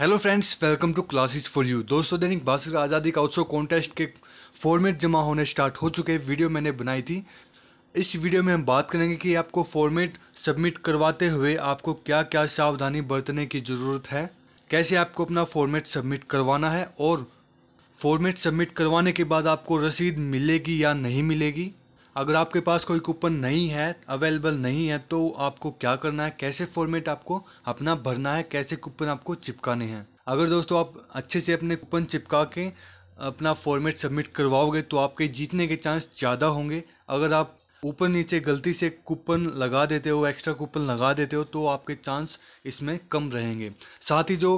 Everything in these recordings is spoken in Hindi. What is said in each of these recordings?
hello friends welcome to classes for you दोस्तों दैनिक भास्कर आज़ादी का उत्सव कॉन्टेस्ट के फॉर्मेट जमा होने स्टार्ट हो चुके वीडियो मैंने बनाई थी इस वीडियो में हम बात करेंगे कि आपको फॉर्मेट सबमिट करवाते हुए आपको क्या क्या सावधानी बरतने की ज़रूरत है कैसे आपको अपना फॉर्मेट सबमिट करवाना है और फॉर्मेट सबमिट करवाने के बाद आपको रसीद मिलेगी या नहीं मिलेगी अगर आपके पास कोई कूपन नहीं है अवेलेबल नहीं है तो आपको क्या करना है कैसे फॉर्मेट आपको अपना भरना है कैसे कूपन आपको चिपकाने हैं अगर दोस्तों आप अच्छे से अपने कूपन चिपका के अपना फॉर्मेट सबमिट करवाओगे तो आपके जीतने के चांस ज़्यादा होंगे अगर आप ऊपर नीचे गलती से कूपन लगा देते हो एक्स्ट्रा कूपन लगा देते हो तो आपके चांस इसमें कम रहेंगे साथ ही जो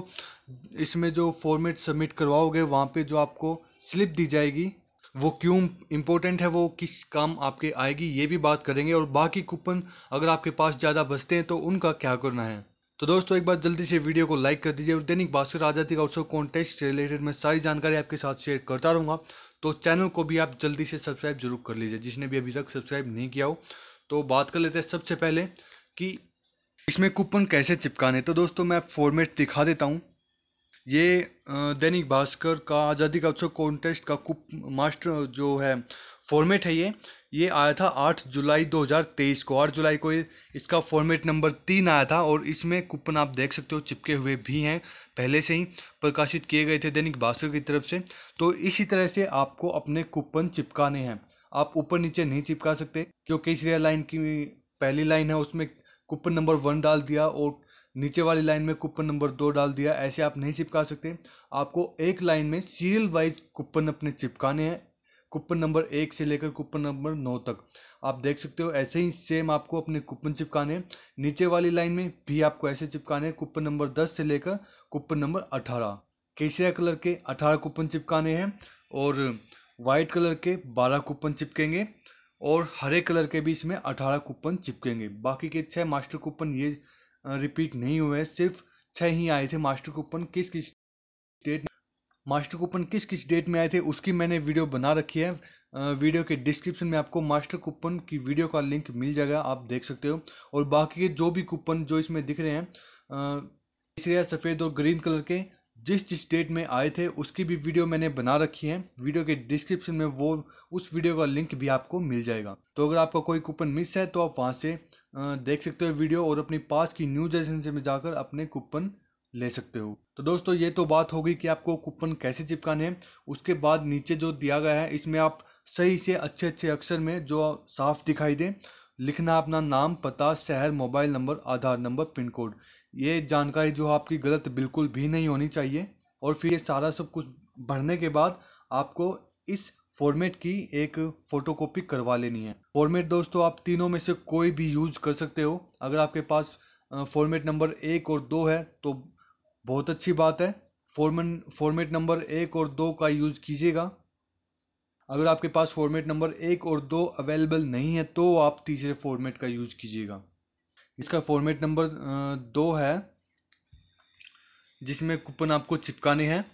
इसमें जो फॉर्मेट सबमिट करवाओगे वहाँ पे जो आपको स्लिप दी जाएगी वो क्यों इम्पोर्टेंट है वो किस काम आपके आएगी ये भी बात करेंगे और बाकी कूपन अगर आपके पास ज़्यादा बचते हैं तो उनका क्या करना है तो दोस्तों एक बार जल्दी से वीडियो को लाइक कर दीजिए और दैनिक भास्कर आजादी का उत्सव कॉन्टेस्ट रिलेटेड मैं सारी जानकारी आपके साथ शेयर करता रहूँगा तो चैनल को भी आप जल्दी से सब्सक्राइब जरूर कर लीजिए जिसने भी अभी तक सब्सक्राइब नहीं किया हो तो बात कर लेते हैं सबसे पहले कि इसमें कूपन कैसे चिपकाने तो दोस्तों मैं फॉर्मेट दिखा देता हूँ ये दैनिक भास्कर का आज़ादी का उत्सव कॉन्टेस्ट का कुप मास्टर जो है फॉर्मेट है ये ये आया था 8 जुलाई 2023 को 8 जुलाई को इसका फॉर्मेट नंबर तीन आया था और इसमें कूपन आप देख सकते हो चिपके हुए भी हैं पहले से ही प्रकाशित किए गए थे दैनिक भास्कर की तरफ से तो इसी तरह से आपको अपने कूपन चिपकाने हैं आप ऊपर नीचे नहीं चिपका सकते क्योंकि इस लाइन की पहली लाइन है उसमें कूपन नंबर वन डाल दिया और नीचे वाली लाइन में कूपन नंबर दो डाल दिया ऐसे आप नहीं चिपका सकते आपको एक लाइन में सीरियल वाइज कूपन अपने चिपकाने हैं कूपन नंबर एक से लेकर कुपन नंबर नौ तक आप देख सकते हो ऐसे ही सेम आपको अपने कूपन चिपकाने नीचे वाली लाइन में भी आपको ऐसे चिपकाने कूपन नंबर दस से लेकर कूपन नंबर अठारह केसरिया कलर के अठारह कूपन चिपकाने हैं और वाइट कलर के बारह कूपन चिपकेंगे और हरे कलर के भी इसमें अठारह कूपन चिपकेंगे बाकी के छः मास्टर कूपन ये रिपीट नहीं हुए सिर्फ छः ही आए थे मास्टर कूपन किस किस डेट मास्टर कूपन किस किस डेट में आए थे उसकी मैंने वीडियो बना रखी है वीडियो के डिस्क्रिप्शन में आपको मास्टर कूपन की वीडियो का लिंक मिल जाएगा आप देख सकते हो और बाकी के जो भी कूपन जो इसमें दिख रहे हैं तीसरे सफ़ेद और ग्रीन कलर के जिस जिस डेट में आए थे उसकी भी वीडियो मैंने बना रखी है वीडियो के डिस्क्रिप्शन में वो उस वीडियो का लिंक भी आपको मिल जाएगा तो अगर आपका कोई कूपन मिस है तो आप वहाँ से देख सकते हो वीडियो और अपनी पास की न्यूज एजेंसी में जाकर अपने कूपन ले सकते हो तो दोस्तों ये तो बात होगी कि आपको कूपन कैसे चिपकाने हैं उसके बाद नीचे जो दिया गया है इसमें आप सही से अच्छे अच्छे अक्षर में जो साफ दिखाई दें लिखना अपना नाम पता शहर mobile number Aadhaar number pin code ये जानकारी जो आपकी गलत बिल्कुल भी नहीं होनी चाहिए और फिर ये सारा सब कुछ भरने के बाद आपको इस फॉर्मेट की एक फ़ोटोकॉपी करवा लेनी है फॉर्मेट दोस्तों आप तीनों में से कोई भी यूज कर सकते हो अगर आपके पास फॉर्मेट नंबर एक और दो है तो बहुत अच्छी बात है फॉर्मेट फॉर्मेट नंबर एक और दो का यूज़ कीजिएगा अगर आपके पास फॉर्मेट नंबर एक और दो अवेलेबल नहीं है तो आप तीसरे फॉर्मेट का यूज कीजिएगा इसका फॉर्मेट नंबर दो है जिसमें कूपन आपको चिपकाने हैं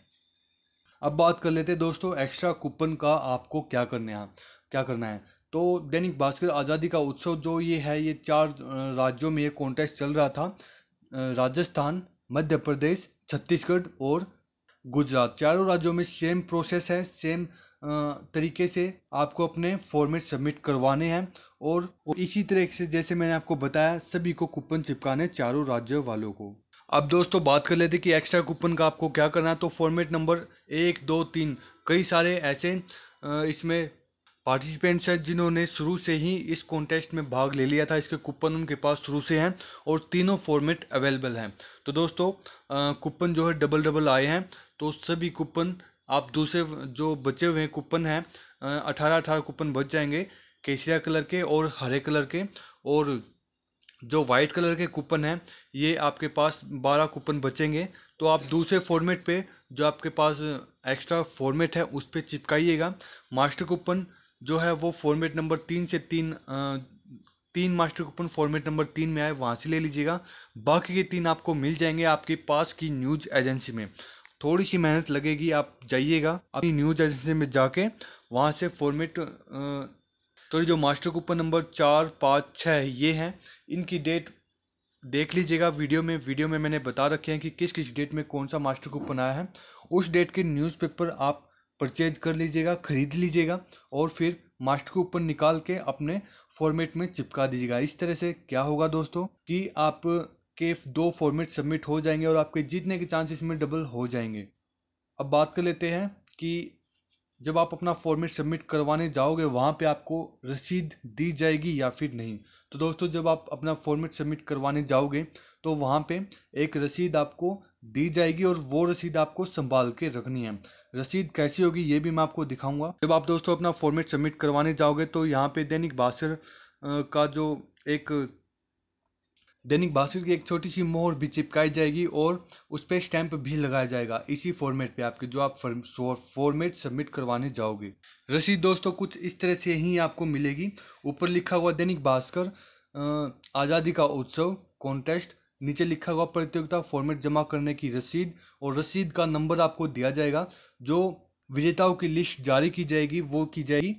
अब बात कर लेते हैं दोस्तों एक्स्ट्रा कूपन का आपको क्या करने हैं क्या करना है तो दैनिक भास्कर आज़ादी का उत्सव जो ये है ये चार राज्यों में ये कॉन्टेस्ट चल रहा था राजस्थान मध्य प्रदेश छत्तीसगढ़ और गुजरात चारों राज्यों में सेम प्रोसेस है सेम तरीके से आपको अपने फॉर्मेट सबमिट करवाने हैं और इसी तरह से जैसे मैंने आपको बताया सभी को कूपन चिपकाने चारों राज्य वालों को अब दोस्तों बात कर लेते कि एक्स्ट्रा कूपन का आपको क्या करना है तो फॉर्मेट नंबर एक दो तीन कई सारे ऐसे इसमें पार्टिसिपेंट्स हैं जिन्होंने शुरू से ही इस कॉन्टेस्ट में भाग ले लिया था इसके कूपन उनके पास शुरू से हैं और तीनों फॉर्मेट अवेलेबल हैं तो दोस्तों कूपन जो है डबल डबल आए हैं तो सभी कूपन आप दूसरे जो बचे हुए कूपन हैं अठारह अठारह कूपन बच जाएंगे केसरिया कलर के और हरे कलर के और जो वाइट कलर के कूपन हैं ये आपके पास बारह कूपन बचेंगे तो आप दूसरे फॉर्मेट पे जो आपके पास एक्स्ट्रा फॉर्मेट है उस पर चिपकाइएगा मास्टर कूपन जो है वो फॉर्मेट नंबर तीन से तीन तीन मास्टर कूपन फॉर्मेट नंबर तीन में आए वहाँ से ले लीजिएगा बाकी के तीन आपको मिल जाएंगे आपके पास की न्यूज एजेंसी में थोड़ी सी मेहनत लगेगी आप जाइएगा अपनी न्यूज एजेंसी में जाके वहाँ से फॉर्मेट सॉरी तो जो मास्टर कूपन नंबर चार पाँच छः ये हैं इनकी डेट देख लीजिएगा वीडियो में वीडियो में मैंने बता रखे हैं कि किस किस डेट में कौन सा मास्टर कूपन आया है उस डेट के न्यूज़पेपर आप परचेज कर लीजिएगा ख़रीद लीजिएगा और फिर मास्टर कूपन निकाल के अपने फॉर्मेट में चिपका दीजिएगा इस तरह से क्या होगा दोस्तों कि आप के दो फॉर्मेट सबमिट हो जाएंगे और आपके जीतने के चांस इसमें डबल हो जाएंगे अब बात कर लेते हैं कि जब आप अपना फॉर्मेट सबमिट करवाने जाओगे वहाँ पे आपको रसीद दी जाएगी या फिर नहीं तो दोस्तों जब आप अपना फॉर्मेट सबमिट करवाने जाओगे तो वहाँ पे एक रसीद आपको दी जाएगी और वो रसीद आपको संभाल के रखनी है रसीद कैसी होगी ये भी मैं आपको दिखाऊंगा जब आप दोस्तों अपना फॉर्मेट सबमिट करवाने जाओगे तो यहाँ पे दैनिक भास्कर का जो एक दैनिक भास्कर की एक छोटी सी मोहर भी चिपकाई जाएगी और उस पर स्टैंप भी लगाया जाएगा इसी फॉर्मेट पे आपके जो आप फॉर्मेट सबमिट करवाने जाओगे रसीद दोस्तों कुछ इस तरह से ही आपको मिलेगी ऊपर लिखा हुआ दैनिक भास्कर आज़ादी का उत्सव कॉन्टेस्ट नीचे लिखा हुआ प्रतियोगिता फॉर्मेट जमा करने की रसीद और रसीद का नंबर आपको दिया जाएगा जो विजेताओं की लिस्ट जारी की जाएगी वो की जाएगी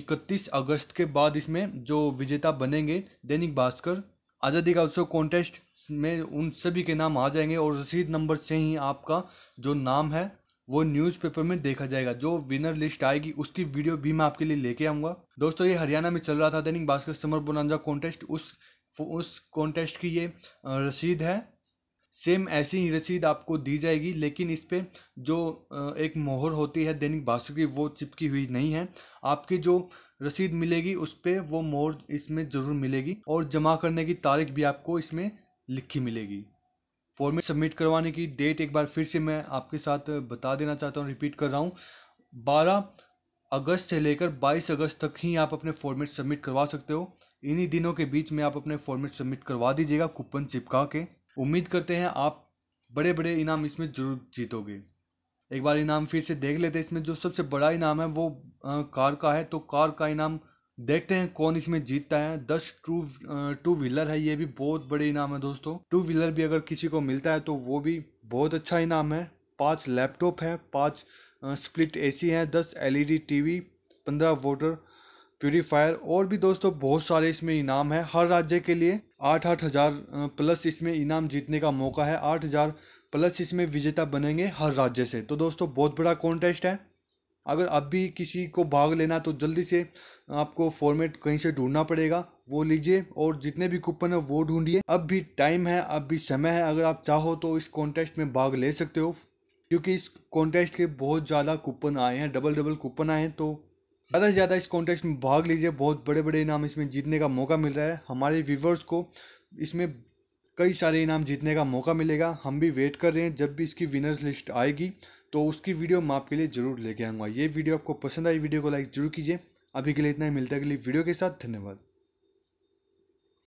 इकतीस अगस्त के बाद इसमें जो विजेता बनेंगे दैनिक भास्कर आज़ादी का उत्सव कॉन्टेस्ट में उन सभी के नाम आ जाएंगे और रसीद नंबर से ही आपका जो नाम है वो न्यूज़पेपर में देखा जाएगा जो विनर लिस्ट आएगी उसकी वीडियो भी मैं आपके लिए लेके आऊँगा दोस्तों ये हरियाणा में चल रहा था दैनिक भास्कर समर बुनाजा कॉन्टेस्ट उस उस कॉन्टेस्ट की ये रसीद है सेम ऐसी ही रसीद आपको दी जाएगी लेकिन इस पर जो एक मोहर होती है दैनिक भास्कर की वो चिपकी हुई नहीं है आपकी जो रसीद मिलेगी उस पर वो मोहर इसमें ज़रूर मिलेगी और जमा करने की तारीख भी आपको इसमें लिखी मिलेगी फॉर्मेट सबमिट करवाने की डेट एक बार फिर से मैं आपके साथ बता देना चाहता हूँ रिपीट कर रहा हूँ बारह अगस्त से लेकर 22 अगस्त तक ही आप अपने फॉर्मेट सबमिट करवा सकते हो इन्हीं दिनों के बीच में आप अपने फॉर्मेट सबमिट करवा दीजिएगा कूपन चिपका के उम्मीद करते हैं आप बड़े बड़े इनाम इसमें जरूर जीतोगे एक बार इनाम फिर से देख लेते हैं इसमें जो सबसे बड़ा इनाम है वो आ, कार का है तो कार का इनाम देखते हैं कौन इसमें जीतता है दस टू टू व्हीलर है ये भी बहुत बड़े इनाम है दोस्तों टू व्हीलर भी अगर किसी को मिलता है तो वो भी बहुत अच्छा इनाम है पाँच लैपटॉप है पाँच स्प्लिट एसी हैं दस एलईडी टीवी पंद्रह वोटर प्योरीफायर और भी दोस्तों बहुत सारे इसमें इनाम है हर राज्य के लिए आठ आठ हज़ार प्लस इसमें इनाम जीतने का मौका है आठ हज़ार प्लस इसमें विजेता बनेंगे हर राज्य से तो दोस्तों बहुत बड़ा कॉन्टेस्ट है अगर अब भी किसी को भाग लेना तो जल्दी से आपको फॉर्मेट कहीं से ढूंढना पड़ेगा वो लीजिए और जितने भी कूपन है वो ढूंढिए अब भी टाइम है अब भी समय है अगर आप चाहो तो इस कॉन्टेस्ट में भाग ले सकते हो क्योंकि इस कॉन्टेस्ट के बहुत ज़्यादा कूपन आए हैं डबल डबल कूपन आए हैं तो ज़्यादा से ज़्यादा इस कॉन्टेस्ट में भाग लीजिए बहुत बड़े बड़े इनाम इसमें जीतने का मौका मिल रहा है हमारे व्यूवर्स को इसमें कई सारे इनाम जीतने का मौका मिलेगा हम भी वेट कर रहे हैं जब भी इसकी विनर्स लिस्ट आएगी तो उसकी वीडियो मैं आपके लिए जरूर लेके आऊँगा ये वीडियो आपको पसंद आई वीडियो को लाइक जरूर कीजिए अभी के लिए इतना ही मिलता है अगली वीडियो के साथ धन्यवाद